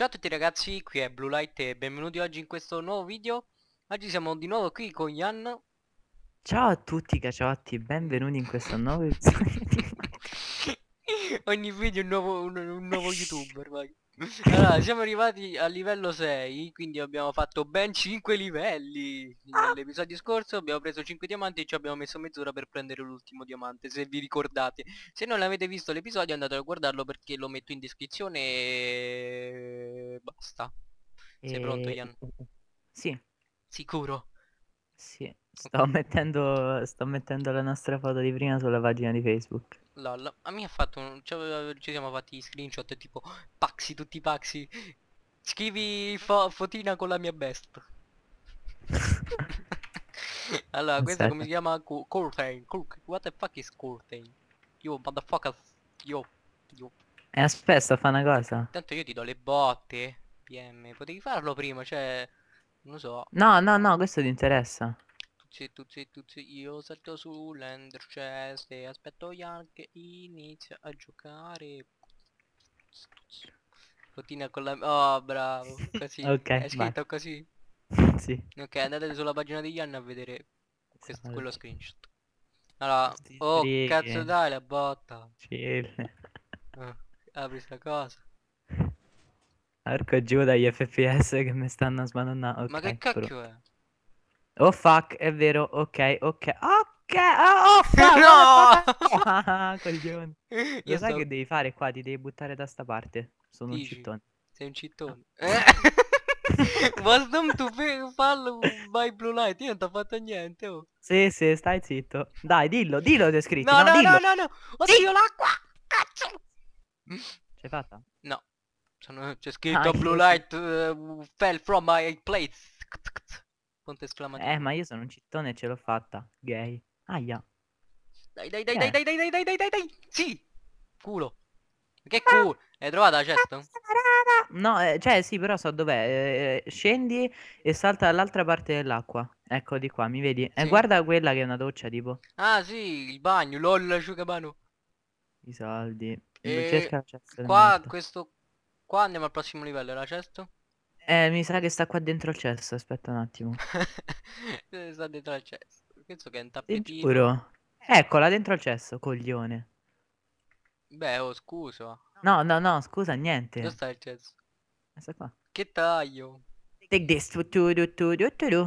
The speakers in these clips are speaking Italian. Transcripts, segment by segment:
Ciao a tutti ragazzi, qui è Blue Light e benvenuti oggi in questo nuovo video. Oggi siamo di nuovo qui con Ian. Ciao a tutti caciotti, benvenuti in questo nuovo episodio. Ogni video un nuovo, un, un nuovo youtuber, vai. Allora, siamo arrivati al livello 6, quindi abbiamo fatto ben 5 livelli. Nell'episodio scorso abbiamo preso 5 diamanti e ci abbiamo messo mezz'ora per prendere l'ultimo diamante, se vi ricordate. Se non l'avete visto l'episodio andate a guardarlo perché lo metto in descrizione e... basta. Sei e... pronto, Ian? Sì. Sicuro? Sì, sto mettendo, sto mettendo la nostra foto di prima sulla pagina di Facebook. Lol, a me ha fatto un... ci siamo fatti i screenshot tipo Paxi, tutti Paxi. Scrivi fo fotina con la mia best. allora, questa come si chiama? Curtain. What the fuck is Curtain? Io, motherfucker. Io. Io. E eh, aspetta, fa una cosa. Tanto io ti do le botte. PM, potevi farlo prima, cioè... Non lo so. No, no, no, questo ti interessa. Tuzzi, tuzzi, tuzzi, io salto sull'ender chest e aspetto Young che inizia a giocare. Continua con la... Oh, bravo. Così. ok, È scritto vai. così. sì. Ok, andate sulla pagina di Jan a vedere questo, sì. quello screenshot. Allora, oh, cazzo dai la botta. Chill. Ah, apri sta cosa. Marco giù dagli FPS che mi stanno sbandonando. Ah, okay, Ma che cacchio però. è? Oh fuck, è vero, ok, ok. Ok, ah, oh, oh fuck, no! no! ah, coglione. Io Lo so... sai che devi fare qua? Ti devi buttare da sta parte. Sono Dici? un cittone. Sei un cittone. Ah. Eh? Welcome to fallo by Blue Light, io non ti ho fatto niente. Oh. Sì, sì, stai zitto. Dai, dillo, dillo ti ho scritto. No, no, no, dillo. no, no, no. Oddio, sì. l'acqua! Cazzo! C'è fatta? No sono, c'è scritto ah, blue light uh, fell from my plate. Punto esclamativo. Eh, ma io sono un cittone e ce l'ho fatta. Gay. Aia. Dai, dai, dai, eh. dai, dai, dai, dai, dai, dai, dai, dai. Sì. Culo. Che culo. Hai trovato la cesta? No, eh, cioè sì, però so dov'è. Eh, eh, scendi e salta dall'altra parte dell'acqua. Ecco di qua, mi vedi? E eh, guarda quella che è una doccia, tipo. Ah, sì, il bagno, lol, asciugamano. I soldi. E... Cerca la cesta. Qua questo Qua andiamo al prossimo livello, era cesto? Eh, mi sa che sta qua dentro al cesto, aspetta un attimo. Eh, sta dentro al cesto. Penso che è un tappetino. giuro. Eccola, dentro al cesto, coglione. Beh, oh, scuso. No, no, no, scusa, niente. Dove sta il cesso? Eh, sta qua. Che taglio. Take this. Tu, tu, tu, tu, tu, tu. Okay.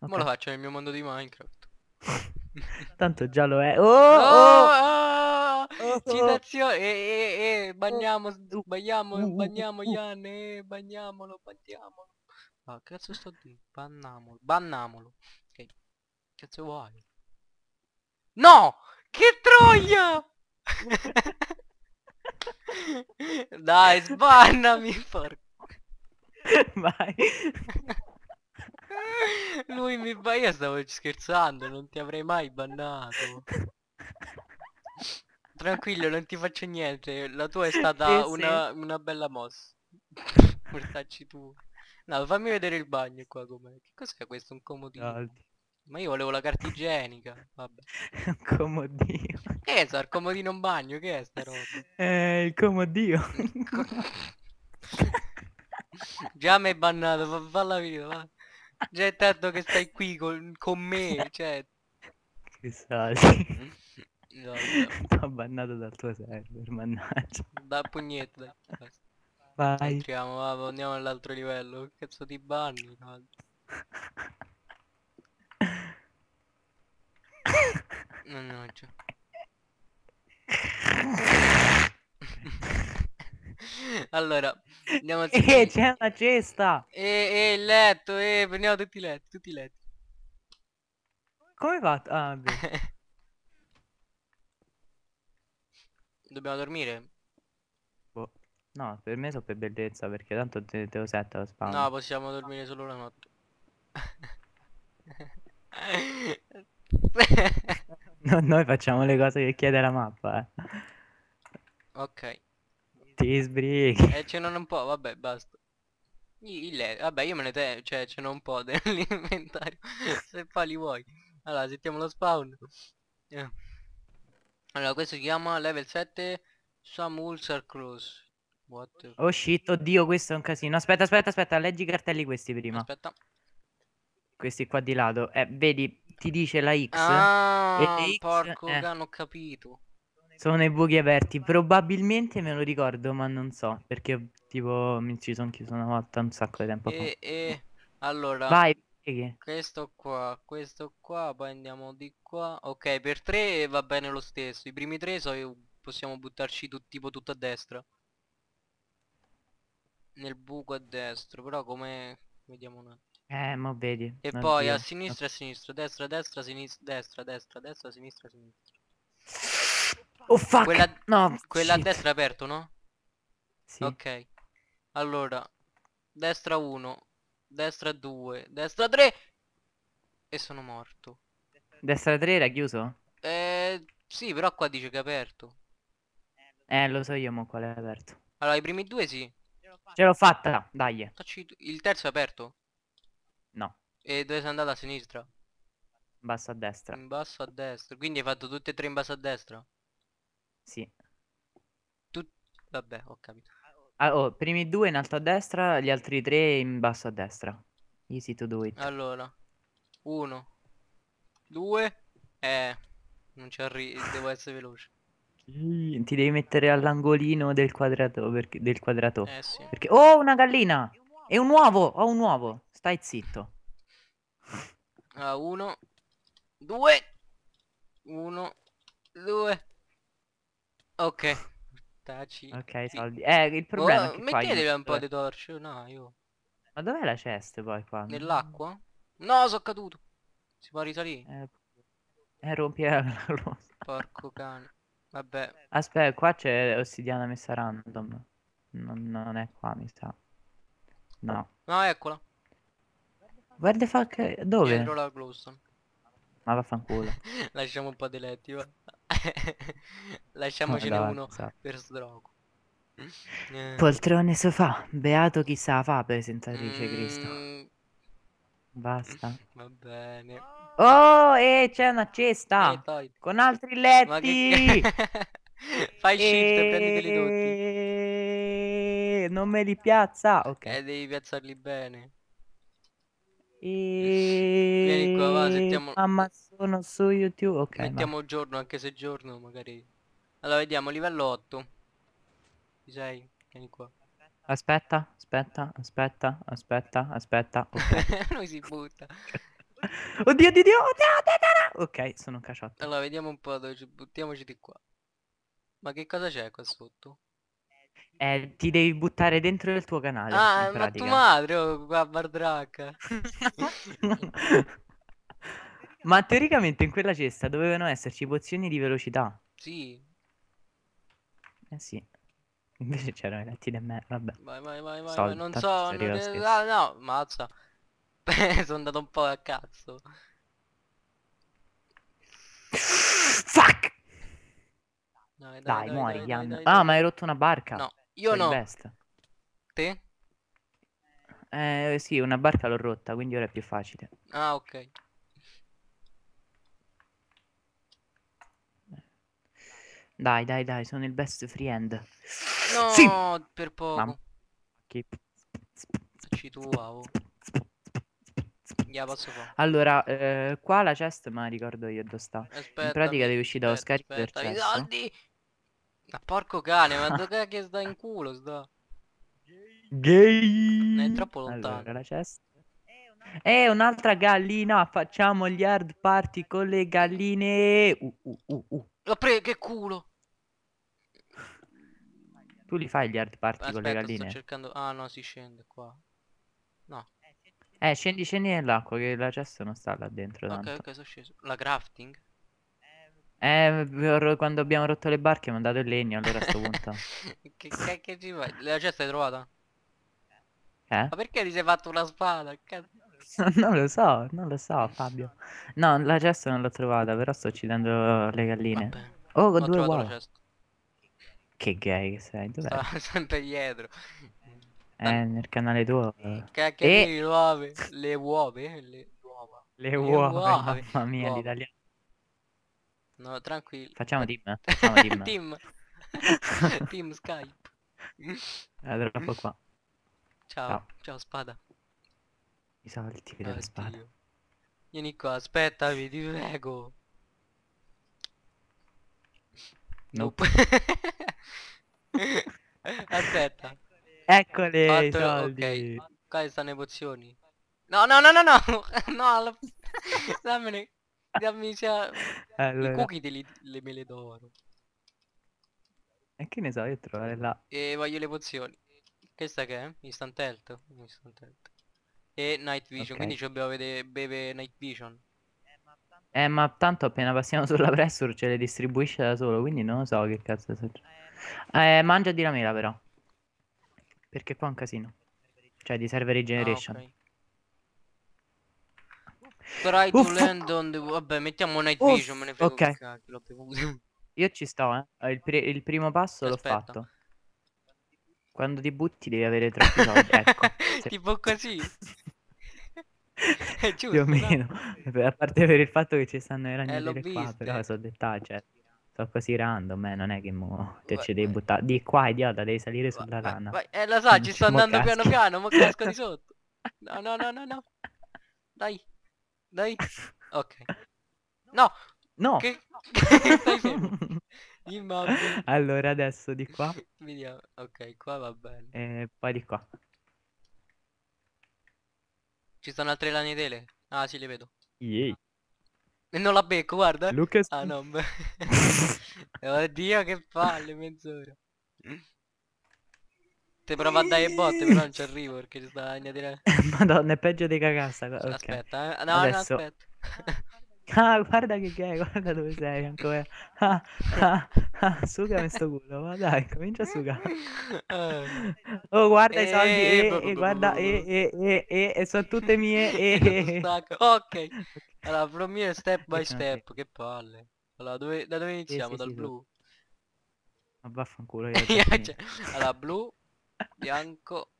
Ma lo faccio nel mio mondo di Minecraft. Tanto già lo è. Oh! oh, oh! Citazione, e, e, e bagniamo, uh, bagniamo, uh, uh, bagniamo Ian, e eh, bagniamolo, bagniamolo. Ma ah, cazzo sto di? Bannamolo, bannamolo. Che cazzo vuoi? No! Che troia! Dai, sbannami, porco. Vai. Lui mi ba... Io stavo scherzando, non ti avrei mai bannato. Tranquillo, non ti faccio niente. La tua è stata eh, sì, una, sì. una, bella mossa. Portacci tu. No, fammi vedere il bagno qua com'è. Che cos'è questo? Un comodino? Aldi. Ma io volevo la carta igienica. Vabbè. un comodino. Che è Il comodino in bagno? Che è sta roba? Eh, il comodino. Già mi hai bannato, fa, fa la vita, va. Già è tanto che stai qui con, con me, cioè... Che salti. Mm? No, no. bannato dal tuo server, mannaggia. Da pugnetto, dai. Vai. Entriamo, va, andiamo all'altro livello. Che cazzo ti banni, caldo. Mannaggia. allora, andiamo a... Eh, c'è una cesta! E eh, il eh, letto, eh, prendiamo tutti i letti, tutti i letti. Come va? Ah, beh. Dobbiamo dormire? Boh. No, per me so per bellezza perché tanto te, te lo sento lo spawn. No, possiamo dormire solo la notte. no, noi facciamo le cose che chiede la mappa. Eh. Ok. Ti sbrighi. Eh, ce n'è un po', vabbè, basta. Il, vabbè, io me ne te, cioè ce n'è un po' dell'inventario. Se fa li vuoi. Allora, settiamo lo spawn. Eh. Allora questo si chiama level 7 Samulsar Cross. What? Oh shit, oddio, questo è un casino. Aspetta, aspetta, aspetta, leggi i cartelli questi prima. Aspetta. Questi qua di lato. Eh, vedi, ti dice la X. Ah, e X, porco eh, cane, ho capito. Sono i buchi aperti. Probabilmente me lo ricordo, ma non so. Perché tipo mi ci sono chiuso una volta un sacco di tempo e, fa. E, allora... Vai, e che? Questo qua, questo qua, poi andiamo di qua. Ok, per tre va bene lo stesso. I primi tre so possiamo buttarci tu, tipo tutto a destra. Nel buco a destra, però come... Vediamo un attimo. Eh, ma vedi. E poi via. a sinistra, a sinistra, destra, destra, sinistra, destra, destra, destra, sinistra, sinistra. Oh fuck! Quella, no, quella a destra è aperto, no? Sì. Ok. Allora, destra 1, Destra 2, destra 3 e sono morto. Destra 3 era chiuso? Eh, sì, però qua dice che è aperto. Eh, lo so io ma qual è aperto. Allora, i primi due sì. Ce l'ho fatta, dai. Il terzo è aperto? No. E dove sei andato a sinistra? In basso a destra. In basso a destra. Quindi hai fatto tutte e tre in basso a destra? Sì. Tu... Vabbè, ho capito. Ah, oh, primi due in alto a destra, gli altri tre in basso a destra. Easy to do it. Allora, uno, due, eh, non ci arrivo, devo essere veloce. Ti devi mettere all'angolino del quadrato, perché, del quadrato. Eh sì. Perché... Oh, una gallina! E un uovo! Ho un uovo! Stai zitto. Allora, ah, uno, due, uno, due. Ok taci. Ok, sì. soldi. Eh, il problema oh, è boh, che mettetevi un po' di torce, no, io. Ma dov'è la cesta poi qua? Nell'acqua? No, sono caduto. Si può risalire? Eh, eh rompi la Porco cane. Vabbè. Aspetta, qua c'è ossidiana messa random. Non, non, è qua, mi sa. No. No, eccola. Guarda fuck. Dove? Dietro la glowstone. Ma vaffanculo. Lasciamo un po' di letti, va. Lasciamocene Madonna, esatto, uno esatto. per sdrogo. Mm? Eh. Poltrone sofà, beato chi sa fa presentatrice mm. Cristo. Basta. Va bene. Oh, e eh, c'è una cesta eh, con altri letti. Che... Fai shift e prenditeli tutti. Non me li piazza. Ok. Eh, devi piazzarli bene. E... Vieni qua, va, sentiamo. Mamma, sono su YouTube. Ok. Mettiamo ma... giorno, anche se giorno magari allora vediamo livello 8 Ci sei? Vieni qua Aspetta, aspetta, aspetta, aspetta, aspetta okay. Lui si butta Oddio, oddio, oddio, oddio, Ok, sono caciotto Allora vediamo un po' dove ci buttiamoci di qua Ma che cosa c'è qua sotto? Eh, ti devi buttare dentro il tuo canale. Ah, ma tua madre, oh, qua bardracca. ma teoricamente in quella cesta dovevano esserci pozioni di velocità. Sì. Eh sì. Invece c'era i letti di me, vabbè. Vai, vai, vai, vai, Solta, non so, non è... ah, no, mazza. Eh, sono andato un po' a cazzo. Fuck! Dai, dai, dai, dai muori, Jan. Ah, ma hai rotto una barca. No, io Sei no. Best. Te? Eh, sì, una barca l'ho rotta, quindi ora è più facile. Ah, ok. Dai, dai, dai, sono il best friend. No, sì! per poco. Mamma. Che... Ci tua, oh. Yeah, allora, eh, qua la chest, ma ricordo io dove sta. Aspetta, in pratica devi uscire dallo scarico per i soldi! Ma porco cane, ma dove è che sta in culo sta? Gay! è troppo lontano. Allora, la chest. Eh, un'altra gallina, facciamo gli hard party con le galline. Uh, uh, uh, uh. L'ho oh, preso, che culo! Tu li fai gli hard party Aspetta, con le galline? sto cercando... Ah no, si scende qua. No. Eh, scendi, scendi nell'acqua che la cesta non sta là dentro tanto. ok, sono sceso. La crafting? Eh, quando abbiamo rotto le barche mi hanno dato il legno, allora a sto punto. che cacchio ci fai? La cesta l'hai trovata? Eh? Ma perché ti sei fatto una spada? non lo so, non lo so Fabio. No, la cesta non l'ho trovata, però sto uccidendo le galline. Vabbè. Oh, con due uova. Che gay che sei, dov'è? Ah, sempre dietro. Eh, nel canale tuo. Che, che e... le uove, eh? le uova, le uova. Le uova, mamma mia, uova. l'italiano. No, tranquillo. Facciamo eh, team, facciamo team. team. team Skype. Allora, troppo qua. Ciao, ciao, ciao spada. Mi salti per la spada. Vieni qua, aspettami, ti prego. nope. Aspetta. Eccole i soldi. Ok, qua stanno pozioni? No, no, no, no, no. no, dammene. Dammi cioè, allora. i cookie te le mele d'oro. E che ne so, io trovare là. E voglio le pozioni. Questa che è? Instant health. Instant health. E night vision, okay. quindi ci dobbiamo vedere beve night vision. Eh ma tanto appena passiamo sulla pressure ce le distribuisce da solo, quindi non so che cazzo succede. Eh, mangia di ramela però. Perché qua è un casino. Cioè di server regeneration. Ah, okay. Try to land on the... Vabbè, mettiamo Night Vision, me ne frego okay. Io ci sto, eh. Il, pri il primo passo l'ho fatto. Quando ti butti devi avere troppi soldi, ecco. Se... Tipo così. È giusto, Più o meno. No? A parte per il fatto che ci stanno i ragni eh, qua, però sono dettagli, certo. Cioè. Sono così random, eh, non è che mo te vai, ci devi buttare. Di qua, idiota, devi salire vai, sulla rana. Vai. Eh, lo so, ci sto andando caschi. piano piano, ma casco di sotto. No, no, no, no, no. Dai. Dai. Ok. No. No. Che... allora adesso di qua. Vediamo. Ok, qua va bene. E poi di qua. Ci sono altre lanetele? Ah, sì, le vedo. Yeah. Non la becco, guarda. Lucas... Ah no. Oddio oh, che palle, mezz'ora. Te provo a dare botte, però non ci arrivo perché ci sta la dire. Madonna, è peggio di cagassa. Okay. Aspetta, eh. No, Adesso... no, aspetta. ah, guarda che gay, guarda dove sei ancora. Ah, ah, ah, sugami sto culo, ma dai, comincia a suga. Eh. Oh, guarda eh, i soldi, eh, eh, eh guarda, e, e, e, e, sono tutte mie, e, eh, e. Ok. Ok. Allora, prommine step by step, che palle. Allora, dove, da dove iniziamo? Sì, sì, Dal sì, blu? Ma vaffanculo io. cioè, allora, blu, bianco.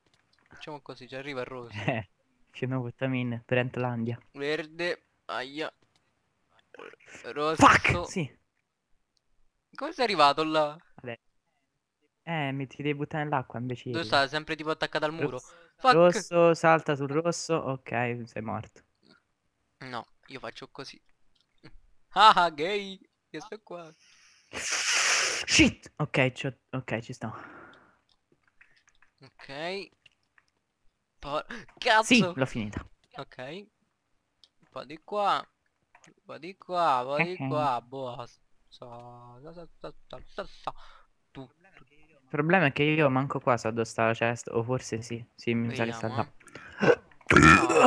Facciamo così, ci arriva il rosso. Eh, facciamo vitamine, Brentlandia. Verde, aia. Rosso. Fuck! Sì. Come sei arrivato là? Vabbè. Eh, mi ti devi buttare nell'acqua invece. Tu sta? Sempre tipo attaccato al muro. Rosso, rosso, salta sul rosso. Ok, sei morto. No. Io faccio così. ah, gay! Io sto qua. Shit! Ok, ci, ok, ci sto. Ok. Por Cazzo! Sì, l'ho finita. Ok. Un po' di qua. Un po' di qua, un po' di qua. Boh. So, so, so, so, so. Tu, tu. Il problema è che io manco qua so dove sta la cesta. o forse sì, sì, mi sa che sta là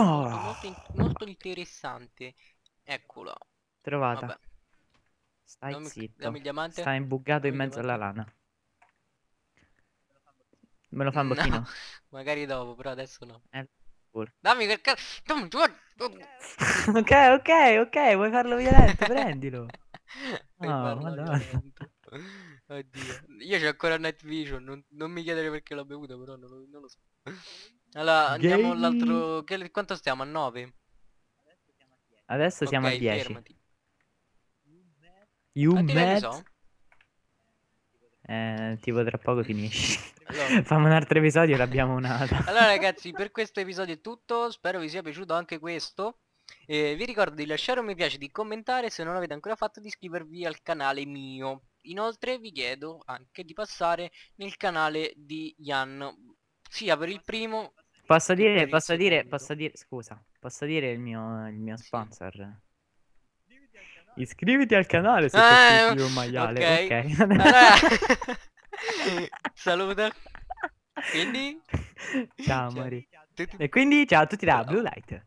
molto, in ah. molto interessante. Eccolo Trovata. Vabbè. Stai dammi, zitto. Dammi Sta imbuggato in mezzo alla lana. Me lo fa un no, pochino. magari dopo, però adesso no. Eh, dammi quel cazzo. Oh. ok, ok, ok, vuoi farlo violento, prendilo. No, madonna. Oddio. Io c'ho ancora night vision, non, non mi chiedere perché l'ho bevuto, però non, non lo so. Allora, andiamo Gay... all'altro... Quanto stiamo? A 9? Adesso siamo okay, a 10. Fermati. You ah, So? Eh, tipo tra poco finisci. Allora. Fammi un altro episodio e l'abbiamo un'altra. allora ragazzi, per questo episodio è tutto. Spero vi sia piaciuto anche questo. Eh, vi ricordo di lasciare un mi piace, di commentare se non l'avete ancora fatto, di iscrivervi al canale mio. Inoltre vi chiedo anche di passare nel canale di Jan, sia per il primo Posso dire, posso dire, posso dire, scusa, posso dire il mio, il mio sponsor? Iscriviti al canale se eh, sei un maiale, ok? okay. Allora, saluta. Quindi... Ciao, ciao Mori. E quindi ciao a tutti da Blue Light.